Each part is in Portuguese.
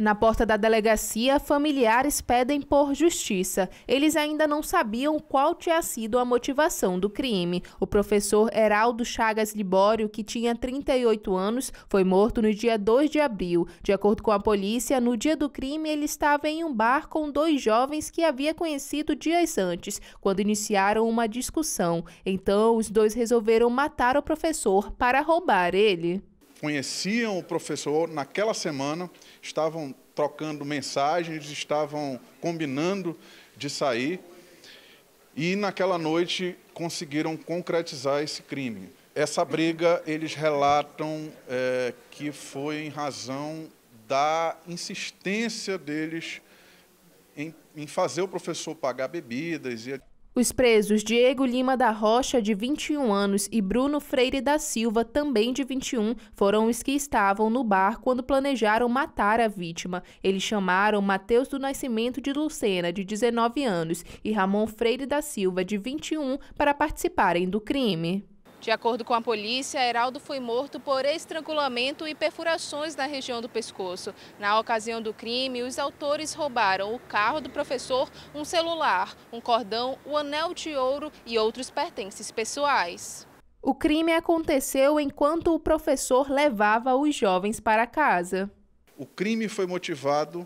Na porta da delegacia, familiares pedem por justiça. Eles ainda não sabiam qual tinha sido a motivação do crime. O professor Heraldo Chagas Libório, que tinha 38 anos, foi morto no dia 2 de abril. De acordo com a polícia, no dia do crime ele estava em um bar com dois jovens que havia conhecido dias antes, quando iniciaram uma discussão. Então, os dois resolveram matar o professor para roubar ele conheciam o professor naquela semana, estavam trocando mensagens, estavam combinando de sair. E naquela noite conseguiram concretizar esse crime. Essa briga, eles relatam é, que foi em razão da insistência deles em, em fazer o professor pagar bebidas. E... Os presos Diego Lima da Rocha, de 21 anos, e Bruno Freire da Silva, também de 21, foram os que estavam no bar quando planejaram matar a vítima. Eles chamaram Matheus do Nascimento de Lucena, de 19 anos, e Ramon Freire da Silva, de 21, para participarem do crime. De acordo com a polícia, Heraldo foi morto por estrangulamento e perfurações na região do pescoço. Na ocasião do crime, os autores roubaram o carro do professor, um celular, um cordão, o um anel de ouro e outros pertences pessoais. O crime aconteceu enquanto o professor levava os jovens para casa. O crime foi motivado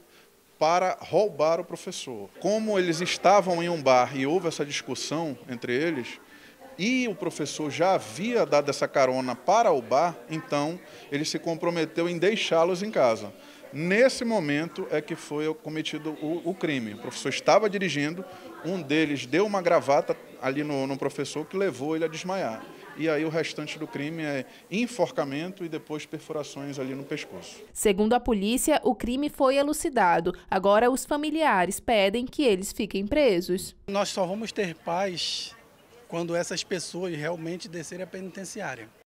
para roubar o professor. Como eles estavam em um bar e houve essa discussão entre eles, e o professor já havia dado essa carona para o bar, então ele se comprometeu em deixá-los em casa. Nesse momento é que foi cometido o, o, crime. O professor estava dirigindo, um deles deu uma gravata ali no, no professor que levou ele a desmaiar. E aí o restante do crime é enforcamento e depois perfurações ali no pescoço. Segundo a polícia, o crime foi elucidado. Agora os familiares pedem que eles fiquem presos. Nós só vamos ter paz quando essas pessoas realmente descerem a penitenciária.